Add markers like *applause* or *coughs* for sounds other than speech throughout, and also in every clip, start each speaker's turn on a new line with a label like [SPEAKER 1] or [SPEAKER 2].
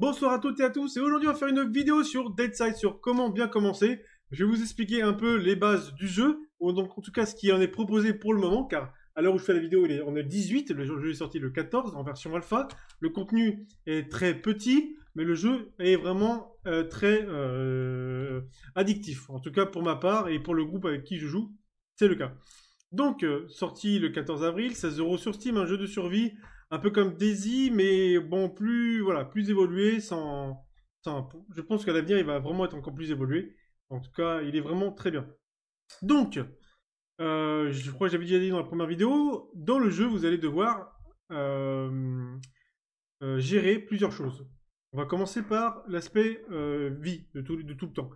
[SPEAKER 1] Bonsoir à toutes et à tous, et aujourd'hui on va faire une vidéo sur Deadside, sur comment bien commencer. Je vais vous expliquer un peu les bases du jeu, ou donc en tout cas ce qui en est proposé pour le moment, car à l'heure où je fais la vidéo, on est 18, le jeu est sorti le 14 en version alpha. Le contenu est très petit, mais le jeu est vraiment euh, très euh, addictif. En tout cas pour ma part et pour le groupe avec qui je joue, c'est le cas. Donc, euh, sorti le 14 avril, 16 euros sur Steam, un jeu de survie un peu comme Daisy, mais bon, plus, voilà, plus évolué, sans, je pense qu'à l'avenir, il va vraiment être encore plus évolué. En tout cas, il est vraiment très bien. Donc, euh, je crois que j'avais déjà dit dans la première vidéo, dans le jeu, vous allez devoir euh, euh, gérer plusieurs choses. On va commencer par l'aspect vie de tout, de tout le temps.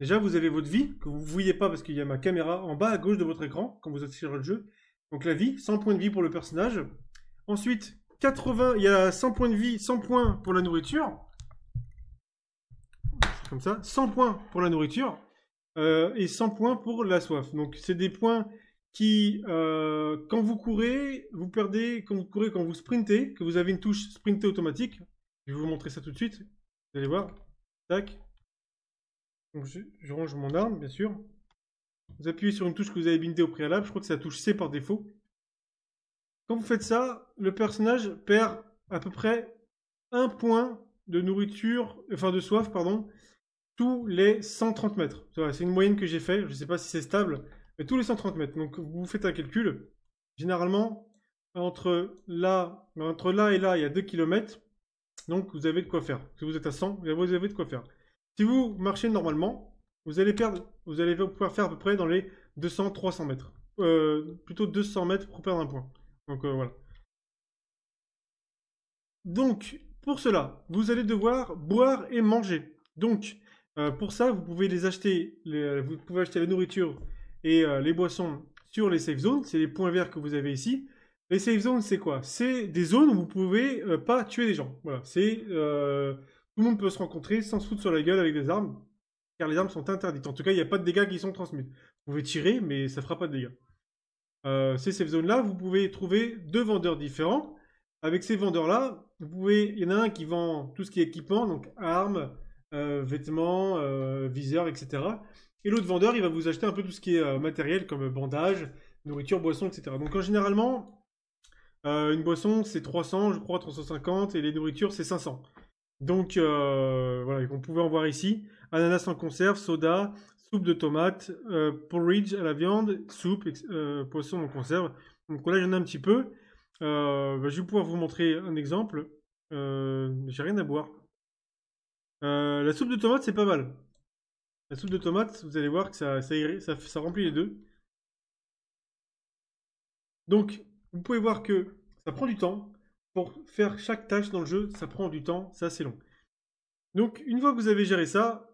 [SPEAKER 1] Déjà, vous avez votre vie, que vous ne voyez pas parce qu'il y a ma caméra en bas à gauche de votre écran, quand vous êtes sur le jeu. Donc la vie, 100 points de vie pour le personnage, Ensuite, 80, il y a 100 points de vie, 100 points pour la nourriture. Comme ça, 100 points pour la nourriture euh, et 100 points pour la soif. Donc c'est des points qui, euh, quand vous courez, vous perdez, quand vous courez, quand vous sprintez, que vous avez une touche sprintée automatique. Je vais vous montrer ça tout de suite. Vous allez voir. Tac. je, je range mon arme, bien sûr. Vous appuyez sur une touche que vous avez bindée au préalable. Je crois que c'est la touche C par défaut. Quand vous faites ça, le personnage perd à peu près un point de nourriture, enfin de soif, pardon, tous les 130 mètres. C'est une moyenne que j'ai fait, je ne sais pas si c'est stable, mais tous les 130 mètres. Donc vous faites un calcul. Généralement, entre là, entre là et là, il y a 2 km. Donc vous avez de quoi faire. Si vous êtes à 100, eh, vous avez de quoi faire. Si vous marchez normalement, vous allez perdre, vous allez pouvoir faire à peu près dans les 200-300 mètres. Euh, plutôt 200 mètres pour perdre un point. Donc euh, voilà. Donc, pour cela, vous allez devoir boire et manger. Donc, euh, pour ça, vous pouvez les acheter, euh, vous pouvez acheter la nourriture et les boissons sur les safe zones. C'est les points verts que vous avez ici. Les safe zones, c'est quoi C'est des zones où vous pouvez pas tuer des gens. Voilà, c'est tout le monde peut se rencontrer sans se foutre sur la gueule avec des armes, car les armes sont interdites. En tout cas, il n'y a pas de dégâts qui sont transmis. Vous pouvez tirer, mais ça ne fera pas de dégâts. Euh, c'est ces zones-là, vous pouvez trouver deux vendeurs différents. Avec ces vendeurs-là, vous pouvez, il y en a un qui vend tout ce qui est équipement, donc armes, euh, vêtements, euh, viseurs, etc. Et l'autre vendeur, il va vous acheter un peu tout ce qui est matériel, comme bandages, nourriture, boissons, etc. Donc, en généralement, une boisson, c'est 300, je crois, 350, et les nourritures, c'est 500. Donc, voilà, on pouvait en voir ici. Ananas en conserve, soda, soupe de tomates, euh, porridge à la viande, soupe, euh, poisson en conserve. Donc là, j'en ai un petit peu. Euh, bah, je vais pouvoir vous montrer un exemple. J'ai rien à boire. la soupe de tomates, c'est pas mal. La soupe de tomates, vous allez voir que ça, ça, ça remplit les deux. Donc, vous pouvez voir que ça prend du temps. Pour faire chaque tâche dans le jeu, ça prend du temps, c'est assez long. Donc, une fois que vous avez géré ça,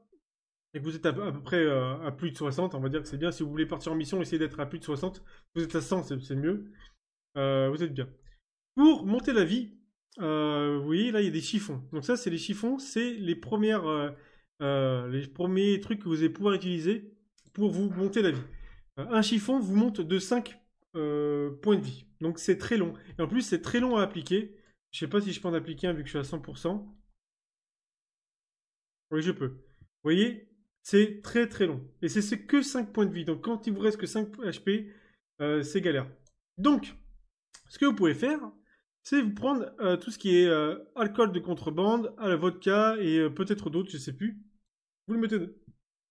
[SPEAKER 1] et que vous êtes à, peu près euh, à, plus de 60, on va dire que c'est bien. Si vous voulez partir en mission, essayez d'être à plus de 60. Vous êtes à 100, c'est mieux. Euh, vous êtes bien. Pour monter la vie, euh, vous voyez, là, il y a des chiffons. Donc ça, c'est les chiffons, c'est les, premières, les premiers trucs que vous allez pouvoir utiliser pour vous monter la vie. un chiffon vous monte de 5 points de vie. Donc c'est très long. Et en plus, c'est très long à appliquer. Je sais pas si je peux en appliquer un vu que je suis à 100%. Oui, je peux. Vous voyez, c'est très très long. Et c'est que 5 points de vie. Donc quand il vous reste que 5 HP, euh, c'est galère. Donc, ce que vous pouvez faire, c'est vous prendre euh, tout ce qui est euh, alcool de contrebande, à la vodka et peut-être d'autres, je sais plus. Vous le mettez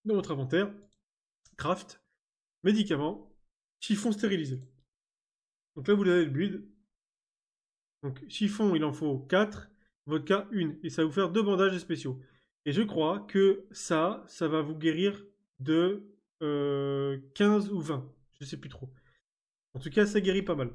[SPEAKER 1] dans votre inventaire. Craft, médicaments, chiffon stérilisé. Donc là, vous avez le build. Donc chiffon, il en faut 4, vodka 1. Et ça va vous faire deux bandages spéciaux. Et je crois que ça, ça va vous guérir de 15 euh, ou 20. Je ne sais plus trop. En tout cas, ça guérit pas mal.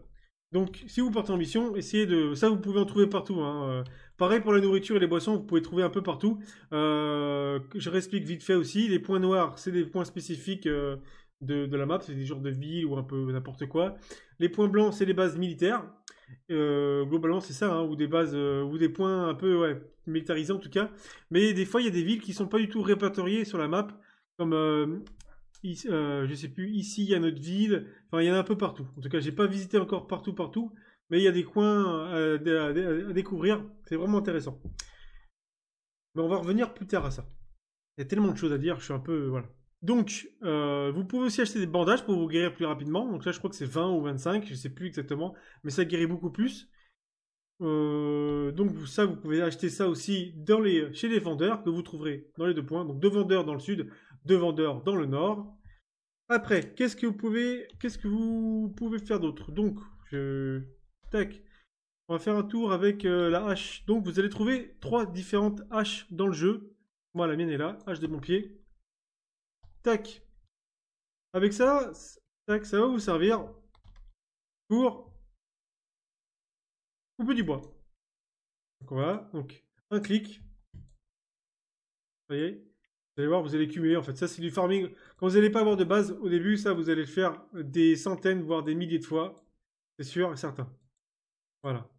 [SPEAKER 1] Donc, si vous partez en mission, essayez de... Ça, vous pouvez en trouver partout. Hein, euh. pareil pour la nourriture et les boissons, vous pouvez trouver un peu partout. Euh, je réexplique vite fait aussi. Les points noirs, c'est des points spécifiques de, la map. C'est des genres de villes ou un peu n'importe quoi. Les points blancs, c'est les bases militaires. Euh, globalement, c'est ça, hein, ou des bases, euh, ou des points un peu ouais, militarisés en tout cas. Mais des fois, il y a des villes qui sont pas du tout répertoriées sur la map, comme euh, ici, je sais plus, ici il y a notre ville. Enfin, il y en a un peu partout. En tout cas, j'ai pas visité encore partout, partout, mais il y a des coins à, à découvrir. C'est vraiment intéressant. Mais on va revenir plus tard à ça. Il y a tellement de choses à dire, je suis un peu voilà. Donc, euh, vous pouvez aussi acheter des bandages pour vous guérir plus rapidement. Donc là, je crois que c'est 20 ou 25, je ne sais plus exactement, mais ça guérit beaucoup plus. Euh, donc ça, vous pouvez acheter ça aussi chez les vendeurs que vous trouverez dans les deux points. Donc deux vendeurs dans le sud, deux vendeurs dans le nord. Après, qu'est-ce que vous pouvez, faire d'autre Donc, je, on va faire un tour avec euh, la hache. Donc vous allez trouver trois différentes haches dans le jeu. Moi, la mienne est là, hache de pied. Tac. Avec ça, ça va vous servir pour couper du bois. Donc voilà donc un clic. Vous voyez, vous allez voir, vous allez cumuler. En fait, ça c'est du farming. Quand vous n'allez pas avoir de base au début, ça vous allez le faire des centaines, voire des milliers de fois. C'est sûr et certain. Voilà.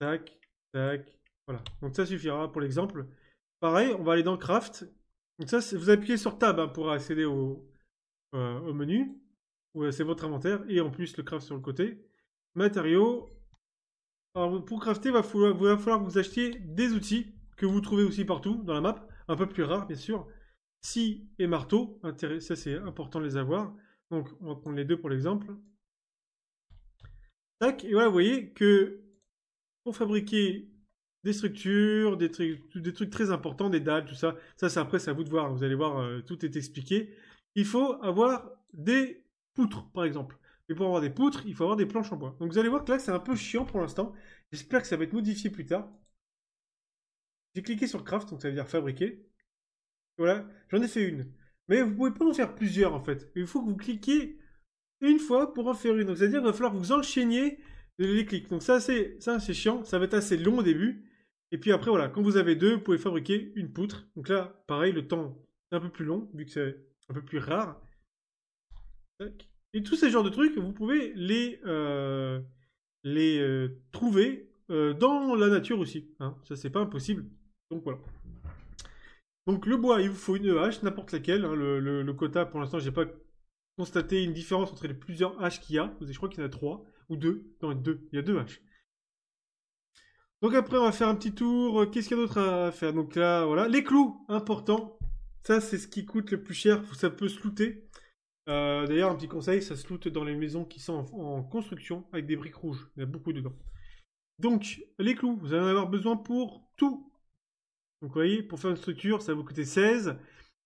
[SPEAKER 1] Tac, tac, voilà. Donc ça suffira pour l'exemple. Pareil, on va aller dans Craft, donc ça, vous appuyez sur Tab hein, pour accéder au, euh, au menu. C'est votre inventaire et en plus le craft sur le côté. Matériaux. Alors pour crafter, il va falloir, que vous achetiez des outils que vous trouvez aussi partout dans la map. Un peu plus rare, bien sûr. Scie et marteau. Ça, c'est important de les avoir. Donc, on va prendre les deux pour l'exemple. Tac, et voilà, vous voyez que pour fabriquer des structures, des trucs, des trucs très importants, des dalles, tout ça. Ça, c'est après, c'est à vous de voir. Vous allez voir, euh, tout est expliqué. Il faut avoir des poutres, par exemple. Et pour avoir des poutres, il faut avoir des planches en bois. Donc vous allez voir que là, c'est un peu chiant pour l'instant. J'espère que ça va être modifié plus tard. J'ai cliqué sur craft, donc ça veut dire fabriquer. Voilà, j'en ai fait une. Mais vous pouvez pas en faire plusieurs, en fait. Il faut que vous cliquiez une fois pour en faire une. Donc c'est-à-dire qu'il va falloir vous enchaîner les clics. Donc ça, c'est chiant. Ça va être assez long au début. Et puis après, voilà, quand vous avez deux, vous pouvez fabriquer une poutre. Donc là, pareil, le temps est un peu plus long, vu que c'est un peu plus rare. Et tous ces genres de trucs, vous pouvez les, euh, les euh, trouver euh, dans la nature aussi. Hein. Ça, c'est pas impossible. Donc voilà. Donc le bois, il vous faut une hache, n'importe laquelle. Hein. Le, le, quota, pour l'instant, j'ai pas constaté une différence entre les plusieurs haches qu'il y a. Je crois qu'il y en a trois ou deux. Non, deux. Il y a deux haches. Donc après, on va faire un petit tour. Euh, qu'est-ce qu'il y a d'autre à faire Donc là, voilà. Les clous, important. Ça, c'est ce qui coûte le plus cher. Ça peut se looter. Euh, d'ailleurs, un petit conseil, ça se loot dans les maisons qui sont en, construction avec des briques rouges. Il y a beaucoup dedans. Donc, les clous, vous allez en avoir besoin pour tout. Donc, vous voyez, pour faire une structure, ça va vous coûter 16.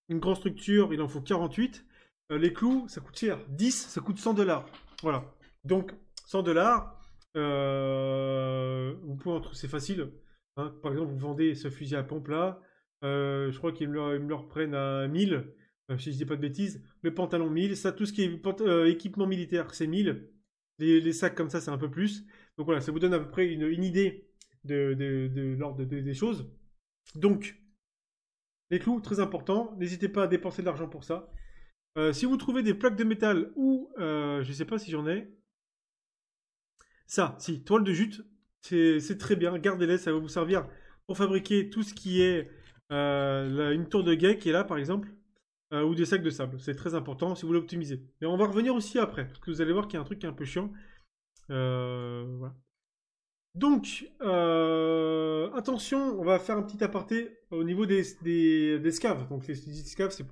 [SPEAKER 1] Une grande structure, il en faut 48. Euh, les clous, ça coûte cher. 10, ça coûte 100 dollars. Voilà. Donc, 100 dollars, vous euh, pouvez c'est facile. Hein. par exemple, vous vendez ce fusil à pompe là. Euh, je crois qu'ils me, me, le reprennent à 1000, euh, si je dis pas de bêtises. Le pantalon 1000, ça, tout ce qui est équipement militaire, c'est 1000. Les, sacs comme ça, c'est un peu plus. Donc voilà, ça vous donne à peu près une, idée de, l'ordre des choses. Donc, les clous, très important. N'hésitez pas à dépenser de l'argent pour ça. si vous trouvez des plaques de métal ou, je ne sais pas si j'en ai, ça, si, toile de jute, c'est très bien. Gardez-les, ça va vous servir pour fabriquer tout ce qui est euh, une tour de guet qui est là, par exemple, euh, ou des sacs de sable. C'est très important si vous voulez optimiser. Mais on va revenir aussi après, parce que vous allez voir qu'il y a un truc qui est un peu chiant. Euh, Donc, attention, on va faire un petit aparté au niveau des, des, Donc, les scaves, c'est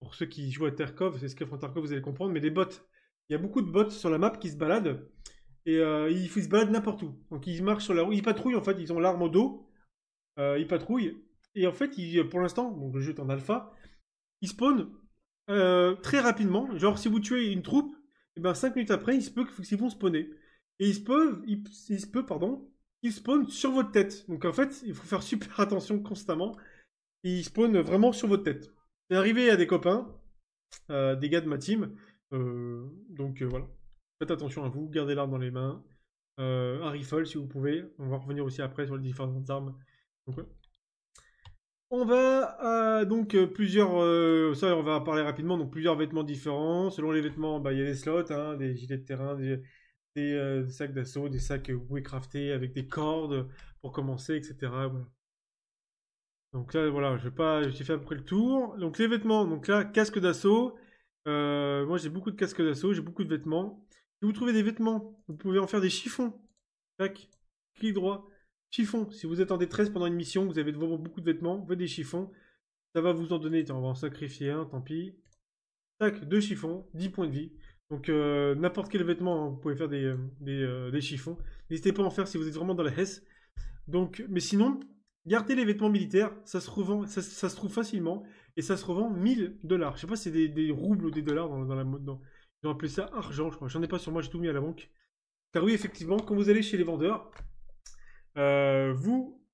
[SPEAKER 1] pour ceux qui jouent à Tarkov, c'est ce en Tarkov, vous allez comprendre, mais des bots. Il y a beaucoup de bots sur la map qui se baladent. Et euh, ils il, se balade n'importe où. Donc ils marchent sur la route. Ils patrouillent en fait, ils ont l'arme au dos. Euh, ils patrouillent. Et en fait, ils, euh, pour l'instant, donc le jeu est en alpha, ils spawnent très rapidement. Genre si vous tuez une troupe, et eh ben 5 minutes après, il se peut qu'ils vont spawner. Et ils se peuvent, ils, se pardon, ils spawnent sur votre tête. Donc en fait, il faut faire *laughs* super attention constamment. ils spawnent vraiment sur votre tête. J'ai arrivé à des copains, des gars de ma team. donc voilà attention à vous, gardez l'arme dans les mains. Euh, un rifle si vous pouvez. On va revenir aussi après sur les différentes armes. On va euh, donc euh, plusieurs, ça on va parler rapidement, donc plusieurs vêtements différents. Selon les vêtements, bah, il bah, y a des slots, hein, des gilets de terrain, des, sacs d'assaut, des sacs que vous crafter avec des cordes pour commencer, etc. Donc là voilà, je vais pas, j'ai fait après le tour. Donc les vêtements, donc là casque d'assaut. moi j'ai beaucoup de casques d'assaut, j'ai beaucoup de vêtements vous trouvez des vêtements, vous pouvez en faire des chiffons. Tac, clic droit, chiffon. Si vous êtes en détresse pendant une mission, vous avez vraiment beaucoup de vêtements, vous faites des chiffons. Ça va vous en donner, on va en sacrifier un, tant pis. Tac, deux chiffons, 10 points de vie. Donc euh, n'importe quel vêtement, hein, vous pouvez faire des, euh, euh, des, chiffons. N'hésitez pas à en faire si vous êtes vraiment dans la hesse. Donc, mais sinon, gardez les vêtements militaires, ça se, revend, ça, se trouve facilement et ça se revend 1000 dollars. Je sais pas si c'est des, roubles ou des dollars dans, la mode. Dans, ils ça argent, je crois. J'en ai pas sur moi, j'ai tout mis à la banque. Car oui, effectivement, quand vous allez chez les vendeurs, euh, vous,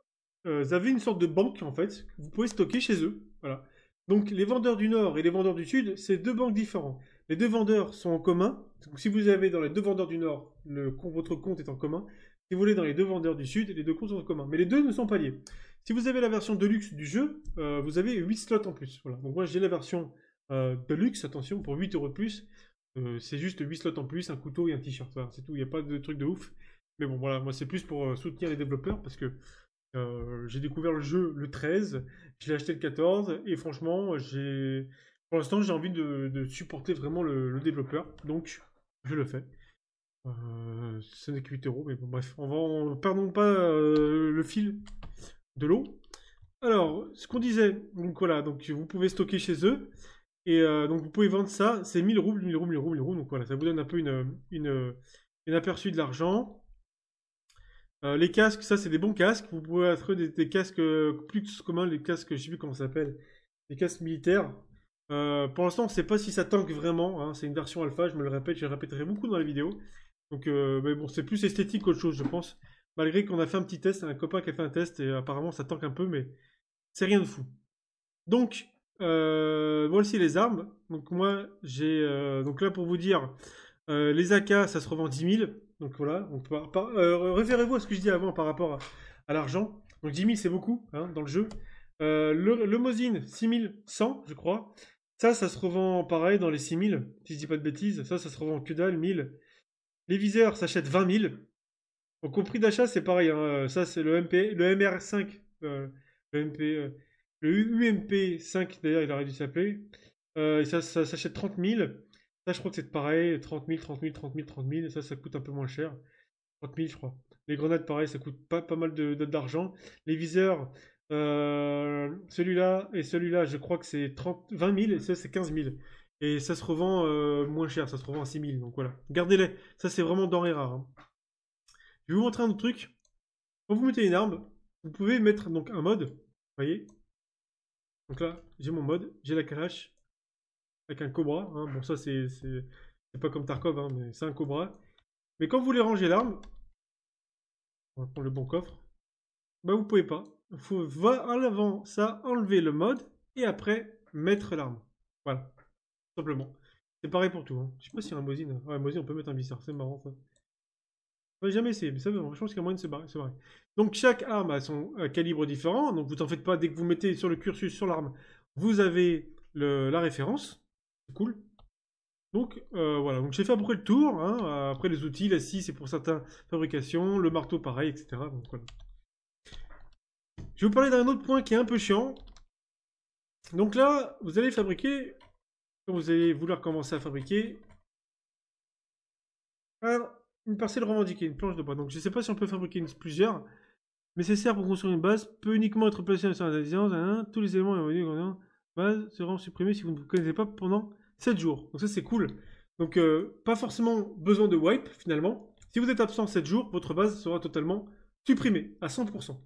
[SPEAKER 1] euh, avez une sorte de banque, en fait, vous pouvez stocker chez eux. Voilà. Donc les vendeurs du Nord et les vendeurs du Sud, c'est deux banques différentes. Les deux vendeurs sont en commun. Donc si vous avez dans les deux vendeurs du Nord, le, votre compte est en commun. Si vous voulez dans les deux vendeurs du Sud, les deux comptes sont en commun. Mais les deux ne sont pas liés. Si vous avez la version Deluxe du jeu, euh, vous avez huit slots en plus. Voilà. Donc moi j'ai la version Deluxe, attention, pour 8 euros de plus. Euh, c'est juste 8 slots en plus, un couteau et un t-shirt. c'est tout, il n'y a pas de truc de ouf. Mais bon, voilà, moi c'est plus pour euh, soutenir les développeurs parce que euh, j'ai découvert le jeu le 13, je l'ai acheté le 14 et franchement, j'ai pour l'instant j'ai envie de, supporter vraiment le, développeur, donc je le fais. ce n'est que 8 euros, mais bon, bref, on va perdons pas le fil de l'eau. Alors, ce qu'on disait, donc voilà, donc vous pouvez stocker chez eux. Et euh, donc vous pouvez vendre ça, c'est 1000 roubles, 1000 roubles, 1000 roubles, 1000 roubles. Donc voilà, ça vous donne un peu une, une, aperçu de l'argent. Euh, les casques, ça c'est des bons casques. Vous pouvez être des, casques euh, plus communs, les casques, je sais plus comment ça s'appelle, les casques militaires. pour l'instant, on ne sait pas si ça tanque vraiment. Hein. C'est une version alpha, je me le répète, je le répéterai beaucoup dans la vidéo. Donc, mais bon, c'est plus esthétique qu'autre chose, je pense. Malgré qu'on a fait un petit test, un copain qui a fait un test et apparemment ça tank un peu, mais c'est rien de fou. Donc, euh, voici les armes. Donc moi, j'ai... Euh, donc là, pour vous dire, euh, les AK, ça se revend 10 000. Donc voilà, euh, référez-vous à ce que je dis avant par rapport à, l'argent. Donc 10 000, c'est beaucoup hein, dans le jeu. Euh, le, le Mosin, 6100, je crois. Ça, ça se revend pareil dans les 6 000, si je dis pas de bêtises. Ça, ça se revend que dalle, 1000. Les viseurs s'achètent 20 000. Donc au prix d'achat, c'est pareil. Hein. Ça, c'est le, MP, le MR5. le MP le UMP5 d'ailleurs il aurait dû s'appeler, euh, ça, ça, s'achète 30 000, ça je crois que c'est pareil, 30 000, 30 000, 30 000, 30 000, et ça ça coûte un peu moins cher, 30 000 je crois. Les grenades pareil, ça coûte pas, pas mal d'argent, les viseurs, euh, celui-là et celui-là je crois que c'est 20 000 et ça c'est 15 000. Et ça se revend euh, moins cher, ça se revend à 6 000. donc voilà. Gardez-les, ça c'est vraiment denrées rare. Hein. Je vais vous montrer un autre truc. Quand vous mettez une arme, vous pouvez mettre donc un mode, voyez, donc là, j'ai mon mode, j'ai la calache, avec un Cobra. Hein. Bon, ça, c'est pas comme Tarkov, hein, mais c'est un Cobra. Mais quand vous voulez ranger l'arme, on va prendre le bon coffre, bah vous pouvez pas. Il faut en avant ça, enlever le mode et après mettre l'arme. Voilà, simplement. C'est pareil pour tout. Hein. Je sais pas si y a un Mosin. Ouais, Mosin, on peut mettre un viseur, c'est marrant jamais essayer, mais ça, je pense qu'il y a moyen de se Donc chaque arme a son euh, calibre différent, donc vous en faites pas, dès que vous mettez sur le cursus sur l'arme, vous avez la référence, c'est cool. Donc euh, voilà, donc j'ai fait à peu le tour, hein. après les outils, la scie c'est pour certains fabrications, le marteau pareil, etc. Donc, Je vais vous parler d'un autre point qui est un peu chiant. Donc là, vous allez fabriquer, quand vous allez vouloir commencer à fabriquer, une parcelle revendiquée, une planche de bois. Donc je ne sais pas si on peut fabriquer une, plusieurs, mais c'est nécessaire pour construire une base, peut uniquement être placé sur la résidence. Hein, hein. tous les éléments évolués seront supprimés si vous ne vous connaissez pas pendant 7 jours. Donc ça c'est cool. Donc euh, pas forcément besoin de wipe finalement. Si vous êtes absent 7 jours, votre base sera totalement supprimée à 100%.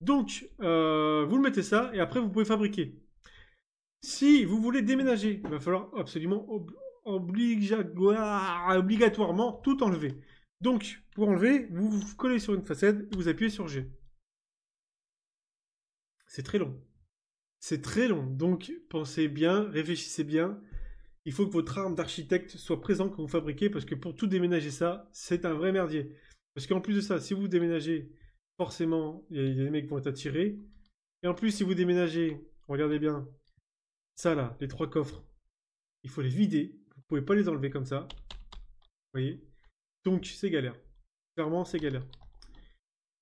[SPEAKER 1] Donc euh, vous le mettez ça et après vous pouvez fabriquer. Si vous voulez déménager, il va falloir absolument obligatoirement tout enlever. Donc, pour enlever, vous vous collez sur une façade et vous appuyez sur G. C'est très long. C'est très long. Donc, pensez bien, réfléchissez bien. Il faut que votre arme d'architecte soit présente quand vous fabriquez, parce que pour tout déménager ça, c'est un vrai merdier. Parce qu'en plus de ça, si vous déménagez, forcément, il y, a des mecs qui vont être attirés. Et en plus, si vous déménagez, regardez bien, ça là, les trois coffres, il faut les vider vous pouvez pas les enlever comme ça. Vous voyez Donc, c'est galère. Clairement, c'est galère.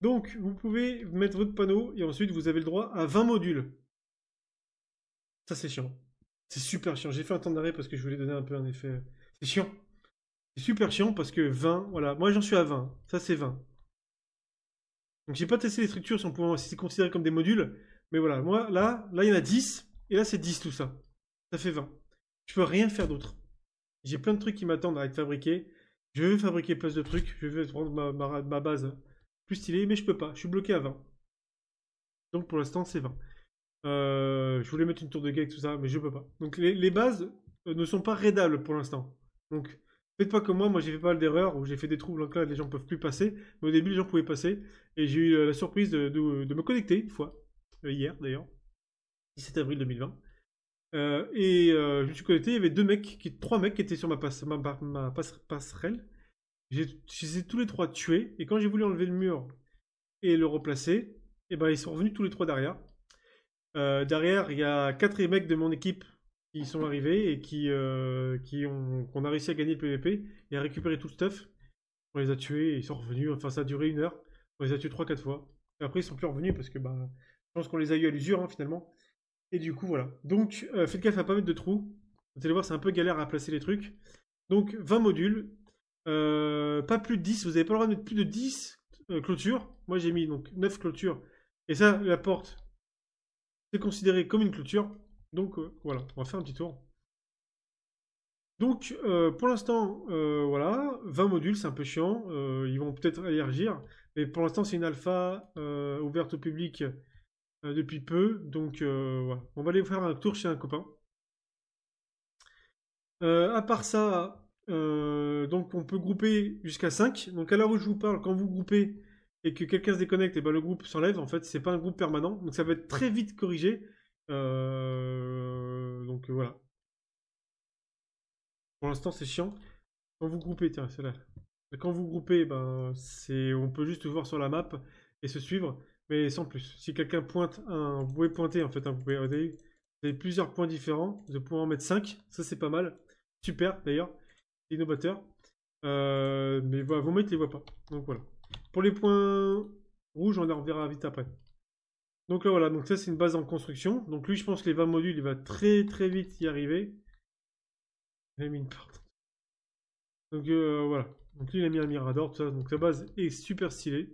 [SPEAKER 1] Donc, vous pouvez mettre votre panneau et ensuite, vous avez le droit à 20 modules. Ça, c'est chiant. C'est super chiant. J'ai fait un temps d'arrêt parce que je voulais donner un peu un effet... Euh, c'est chiant. C'est super chiant parce que 20... Voilà, moi, j'en suis à 20. Ça, c'est 20. Donc, j'ai pas testé les structures si on pouvait si c'est comme des modules. Mais voilà, moi, là, là, il y en a 10. Et là, c'est 10 tout ça. Ça fait 20. Je peux rien faire d'autre. J'ai plein de trucs qui m'attendent à être fabriqués. Je veux fabriquer plus de trucs. Je veux prendre ma, base plus stylée, mais je peux pas. Je suis bloqué à 20. Donc pour l'instant, c'est 20. Euh, je voulais mettre une tour de gag, tout ça, mais je peux pas. Donc les, bases euh, ne sont pas raidables pour l'instant. Donc faites pas comme moi. Moi, j'ai fait pas mal d'erreurs où j'ai fait des troubles. Donc là, les gens peuvent plus passer. au début, les gens pouvaient passer. Et j'ai eu la surprise de, de me connecter une fois, euh, hier d'ailleurs, 17 avril 2020 euh, et euh, je me suis connecté, il y avait deux mecs, qui, trois mecs qui étaient sur ma, passerelle. J'ai les tous les trois tués, et quand j'ai voulu enlever le mur et le replacer, et eh ben ils sont revenus tous les trois derrière. Euh, derrière, il y a quatre mecs de mon équipe qui sont arrivés et qui, qui ont, qu'on a réussi à gagner le PVP et à récupérer tout le stuff. On les a tués, ils sont revenus, enfin ça a duré une heure. On les a tués trois, quatre fois. Et après, ils sont plus revenus parce que bah, je pense qu'on les a eu à l'usure hein, finalement. Et du coup, voilà. Donc, fait euh, faites gaffe à pas mettre de trous. Vous allez voir, c'est un peu galère à placer les trucs. Donc, 20 modules. Euh, pas plus de 10. Vous n'avez pas le droit de mettre plus de 10 euh, clôtures. Moi, j'ai mis donc 9 clôtures. Et ça, la porte, c'est considéré comme une clôture. Donc, voilà. On va faire un petit tour. Donc, pour l'instant, voilà. 20 modules, c'est un peu chiant. ils vont peut-être élargir. Mais pour l'instant, c'est une alpha ouverte au public euh, depuis peu. Donc euh, voilà. on va aller faire un tour chez un copain. Euh, à part ça, donc on peut grouper jusqu'à 5. Donc à l'heure où je vous parle, quand vous groupez et que quelqu'un se déconnecte, et ben le groupe s'enlève. En fait, c'est pas un groupe permanent. Donc ça va être très vite corrigé. donc voilà. Pour l'instant, c'est chiant. Quand vous groupez, tiens, c'est là. Quand vous groupez, ben, c'est, on peut juste voir sur la map et se suivre mais sans plus. Si quelqu'un pointe un, vous pouvez pointer en fait, un, vous avez plusieurs points différents, vous pouvez en mettre 5, ça c'est pas mal, super d'ailleurs, innovateur, euh, mais voilà, vous mettez les voix pas, donc voilà. Pour les points rouges, on les reverra vite après. Donc là voilà, donc ça c'est une base en construction, donc lui je pense que les 20 modules, il va très très vite y arriver. Il mis une carte, Donc euh, voilà, donc lui il a mis un mirador, donc sa base est super stylée.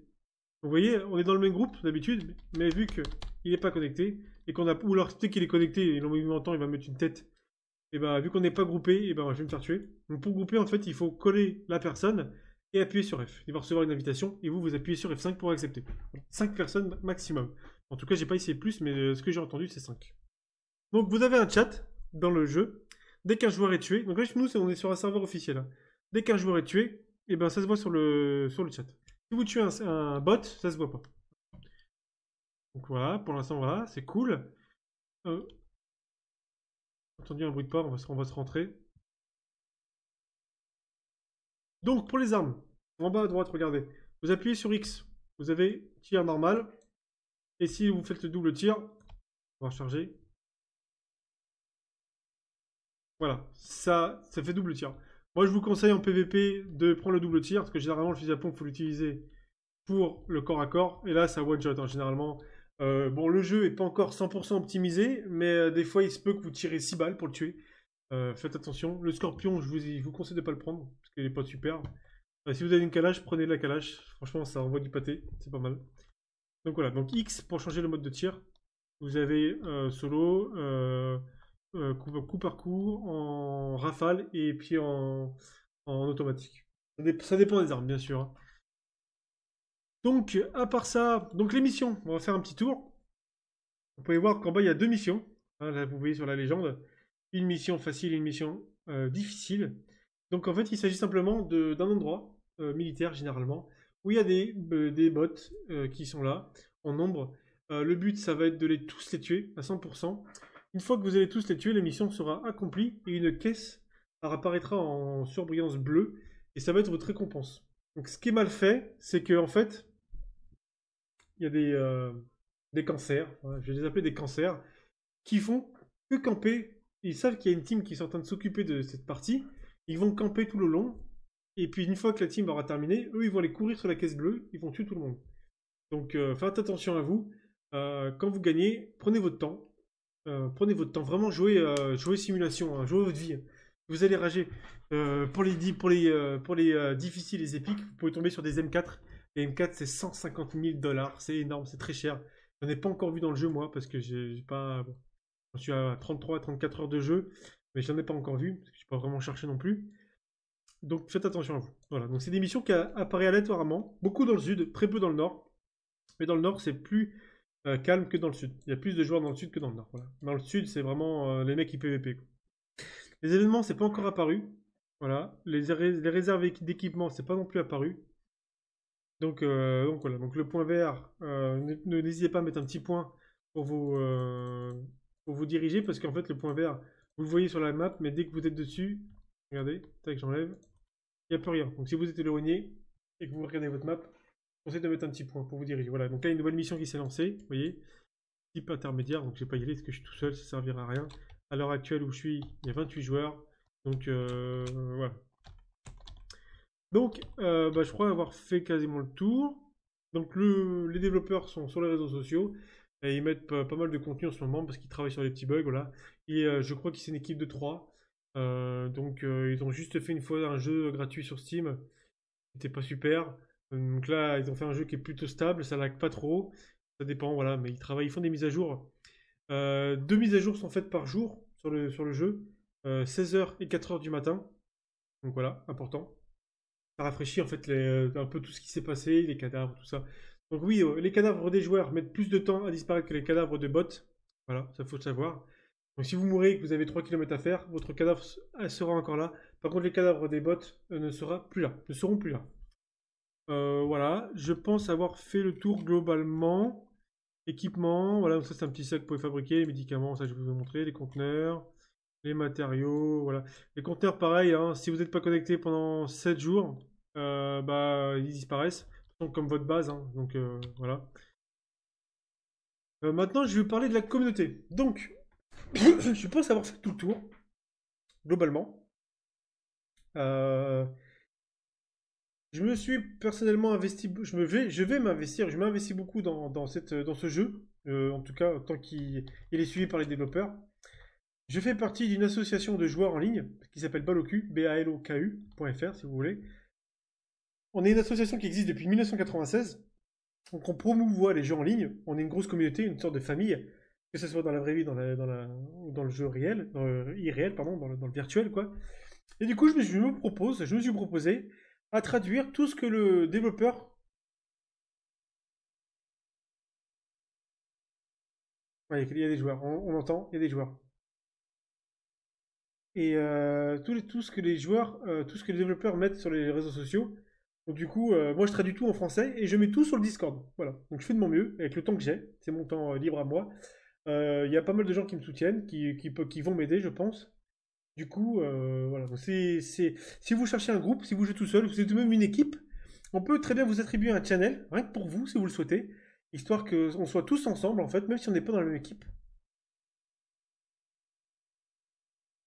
[SPEAKER 1] Vous voyez, on est dans le même groupe d'habitude, mais vu qu'il n'est pas connecté, et qu'on a. Ou alors dès qu'il est connecté et m'entend, il va mettre une tête. Et bien, vu qu'on n'est pas groupé, et ben je vais me faire tuer. Donc pour grouper, en fait, il faut coller la personne et appuyer sur F. Il va recevoir une invitation et vous vous appuyez sur F5 pour accepter. 5 personnes maximum. En tout cas, j'ai pas essayé plus, mais euh, ce que j'ai entendu, c'est 5. Donc vous avez un chat dans le jeu. Dès qu'un joueur est tué, donc là nous on est sur un serveur officiel. Hein. Dès qu'un joueur est tué, et ben ça se voit sur le, sur le chat. Si vous tuez un, bot, ça se voit pas. Donc voilà, pour l'instant, voilà, c'est cool. Euh, entendu un bruit de port, on va se, rentrer. Donc pour les armes, en bas à droite, regardez. Vous appuyez sur X, vous avez tir normal. Et si vous faites le double tir, on va recharger. Voilà, ça, ça fait double tir. Moi, je vous conseille en PVP de prendre le double tir, parce que généralement, le fusil à pompe, il faut l'utiliser pour le corps à corps. Et là, ça un one-shot, hein. généralement. Euh, bon, le jeu n'est pas encore 100% optimisé, mais euh, des fois, il se peut que vous tirez 6 balles pour le tuer. Euh, faites attention. Le scorpion, je vous, vous conseille de ne pas le prendre, parce qu'il n'est pas super. si vous avez une calache, prenez la calache. Franchement, ça envoie du pâté, c'est pas mal. Donc voilà, donc X pour changer le mode de tir. Vous avez solo, euh, coup, par coup, en rafale et puis en, en automatique. Ça, dépend des armes, bien sûr. Hein. Donc, à part ça, donc les missions, on va faire un petit tour. Vous pouvez voir qu'en bas, il y a deux missions. Hein, là, vous voyez sur la légende. Une mission facile, une mission euh, difficile. Donc, en fait, il s'agit simplement d'un endroit euh, militaire, généralement, où il y a des, des bots qui sont là, en nombre. le but, ça va être de les tous les tuer à 100%. Une fois que vous allez tous les tuer, la mission sera accomplie et une caisse apparaîtra en surbrillance bleue et ça va être votre récompense. Donc ce qui est mal fait, c'est que en fait, il y a des, euh, cancers, je vais les appeler des cancers, qui font que camper. Ils savent qu'il y a une team qui est en train de s'occuper de cette partie. Ils vont camper tout le long. Et puis une fois que la team aura terminé, eux ils vont aller courir sur la caisse bleue, ils vont tuer tout le monde. Donc euh, faites attention à vous. Euh, quand vous gagnez, prenez votre temps, euh, prenez votre temps, vraiment jouez, euh, simulation, hein, jouez votre vie. Vous allez rager. Euh, pour les, pour les, les difficiles, les épiques, vous pouvez tomber sur des M4. et M4, c'est 150 000 dollars, c'est énorme, c'est très cher. n'en ai pas encore vu dans le jeu, moi, parce que j'ai pas. je suis à 33 34 heures de jeu, mais je n'en ai pas encore vu, parce je suis pas vraiment cherché non plus. Donc faites attention à vous. Voilà, donc c'est des missions qui apparaissent aléatoirement, beaucoup dans le sud, très peu dans le nord. Mais dans le nord, c'est plus euh, calme que dans le sud. Il y a plus de joueurs dans le sud que dans le nord. Dans le sud, c'est vraiment euh, les mecs qui PVP. Les événements, c'est pas encore apparu. Voilà. Les, réserves d'équipement, c'est pas non plus apparu. Donc, euh, donc voilà. Donc le point vert, ne n'hésitez pas à mettre un petit point pour vous, pour vous diriger, parce qu'en fait le point vert, vous le voyez sur la map, mais dès que vous êtes dessus, regardez, tac, j'enlève, il n'y a plus rien. Donc si vous êtes éloigné et que vous regardez votre map, de mettre un petit point pour vous diriger. Voilà, donc là, une nouvelle mission qui s'est lancée, vous voyez. Type intermédiaire, donc je vais pas y aller parce que je suis tout seul, ça servira à rien. À l'heure actuelle où je suis, il y a 28 joueurs. Donc, euh, voilà. Donc, euh, bah, je crois avoir fait quasiment le tour. Donc, le, les développeurs sont sur les réseaux sociaux. Et ils mettent pas, mal de contenu en ce moment parce qu'ils travaillent sur les petits bugs, voilà. Et euh, je crois que c'est une équipe de 3. donc, ils ont juste fait une fois un jeu gratuit sur Steam. C'était pas super. Donc là, ils ont fait un jeu qui est plutôt stable, ça lag pas trop. Ça dépend, voilà, mais ils travaillent, ils font des mises à jour. Euh, deux mises à jour sont faites par jour sur le, sur le jeu, 16h euh, et 4h du matin. Donc voilà, important. Ça rafraîchit en fait euh, un peu tout ce qui s'est passé, les cadavres, tout ça. Donc oui, les cadavres des joueurs mettent plus de temps à disparaître que les cadavres de bots. Voilà, ça faut le savoir. Donc si vous mourrez et que vous avez 3 km à faire, votre cadavre sera encore là. Par contre, les cadavres des bots ne, plus là, ne seront plus là. Euh, voilà, je pense avoir fait le tour globalement. Équipement, voilà, ça c'est un petit sac pour fabriquer, les médicaments, ça je vais vous montrer, les conteneurs, les matériaux, voilà. Les conteneurs, pareil, hein, si vous n'êtes pas connecté pendant 7 jours, euh, bah, ils disparaissent, comme votre base, hein, donc euh, voilà. maintenant, je vais parler de la communauté. Donc, *coughs* je pense avoir fait tout le tour, globalement. Euh, je me suis personnellement investi, je, vais, m'investir, je m'investis beaucoup dans, ce jeu, euh, en tout cas tant qu'il est suivi par les développeurs. Je fais partie d'une association de joueurs en ligne qui s'appelle Baloku, b a l o k ufr si vous voulez. On est une association qui existe depuis 1996, donc on promouvoit les jeux en ligne, on est une grosse communauté, une sorte de famille, que ce soit dans la vraie vie, dans, dans, le jeu réel, irréel, pardon, dans le, virtuel, quoi. Et du coup, je propose, je me suis proposé à traduire tout ce que le développeur il y a des joueurs, on, entend, il y a des joueurs. Et euh, tout, tout, ce que les joueurs, euh, tout ce que les développeurs mettent sur les réseaux sociaux. Donc du coup, euh, moi je traduis tout en français et je mets tout sur le Discord. Voilà. Donc je fais de mon mieux avec le temps que j'ai. C'est mon temps euh, libre à moi. Il y a pas mal de gens qui me soutiennent, qui, qui vont m'aider, je pense. Du coup, euh, voilà. c'est si vous cherchez un groupe, si vous jouez tout seul, vous êtes même une équipe, on peut très bien vous attribuer un channel, rien que pour vous, si vous le souhaitez, histoire qu'on soit tous ensemble, en fait, même si on n'est pas dans la même équipe.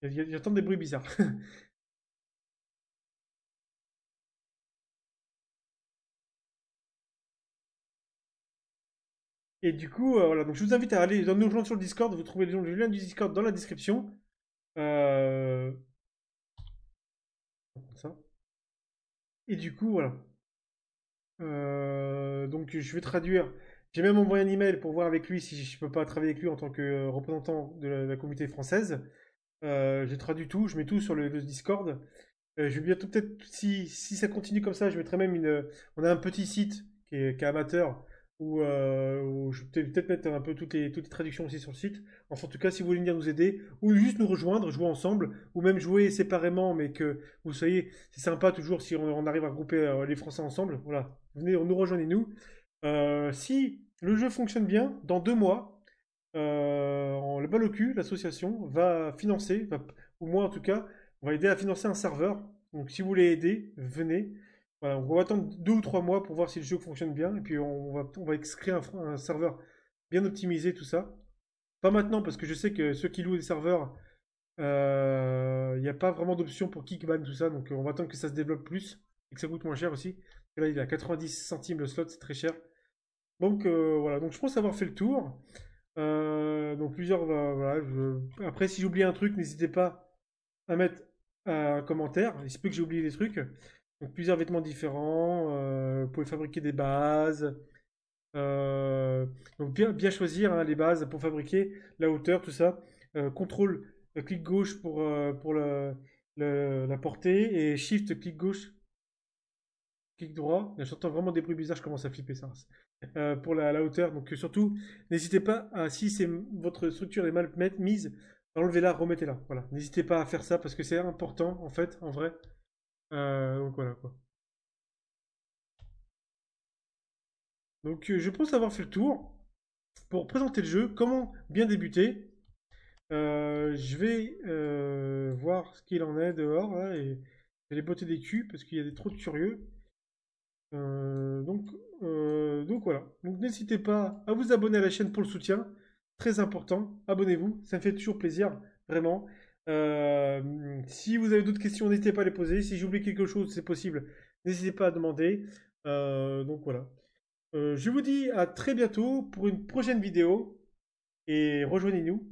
[SPEAKER 1] J'entends des bruits bizarres. *laughs* Et du coup, euh, voilà, donc je vous invite à aller dans nos rejoindre sur le Discord, vous trouvez le lien du Discord dans la description. Euh, ça. Et du coup, voilà. Euh, donc, je vais traduire. J'ai même envoyé un email pour voir avec lui si je peux pas travailler avec lui en tant que euh, représentant de la, communauté française. j'ai traduit tout, je mets tout sur le, Discord. je vais bientôt peut-être, si, ça continue comme ça, je mettrai même une. On a un petit site qui qui est amateur euh, ou je vais peut-être mettre un peu toutes les, toutes les traductions aussi sur le site. Enfin, en tout cas, si vous voulez venir nous aider, ou juste nous rejoindre, jouer ensemble, ou même jouer séparément, mais que vous soyez, c'est sympa toujours si on, arrive à grouper euh, les Français ensemble. Voilà, venez nous rejoignez-nous. Euh, si le jeu fonctionne bien, dans deux mois, le Balocu, l'association, va financer, ou moi en tout cas, on va aider à financer un serveur. Donc si vous voulez aider, venez on va attendre deux ou trois mois pour voir si le jeu fonctionne bien. Et puis on va, on créer un, serveur bien optimisé, tout ça. Pas maintenant, parce que je sais que ceux qui louent des serveurs, il euh, n'y a pas vraiment d'option pour kickban, tout ça. Donc euh, on va attendre que ça se développe plus et que ça coûte moins cher aussi. là, il est à 90 centimes le slot, c'est très cher. Donc euh, voilà, donc je pense avoir fait le tour. donc plusieurs, Après, si j'oublie un truc, n'hésitez pas à mettre un commentaire. Il se peut que j'ai oublié des trucs plusieurs vêtements différents, pour euh, pouvez fabriquer des bases. Euh, donc bien, bien choisir hein, les bases pour fabriquer la hauteur, tout ça. Euh, contrôle, clic gauche pour, pour la portée et shift, clic gauche, clic droit. J'entends vraiment des bruits bizarres, je commence à flipper ça. pour la, la, hauteur, donc surtout, n'hésitez pas si c'est votre structure est mal mise, enlevez-la, remettez-la. Voilà, n'hésitez pas à faire ça parce que c'est important en fait, en vrai. Euh, donc voilà quoi. Donc euh, je pense avoir fait le tour. Pour présenter le jeu, comment bien débuter, euh, je vais voir ce qu'il en est dehors hein, et les botter des culs parce qu'il y a des trop de curieux. donc, donc voilà. Donc n'hésitez pas à vous abonner à la chaîne pour le soutien, très important. Abonnez-vous, ça me fait toujours plaisir, vraiment. Euh, si vous avez d'autres questions, n'hésitez pas à les poser. Si j'oublie quelque chose, c'est possible, n'hésitez pas à demander. Euh, donc voilà. Euh, je vous dis à très bientôt pour une prochaine vidéo. Et rejoignez-nous.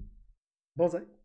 [SPEAKER 1] Banzai.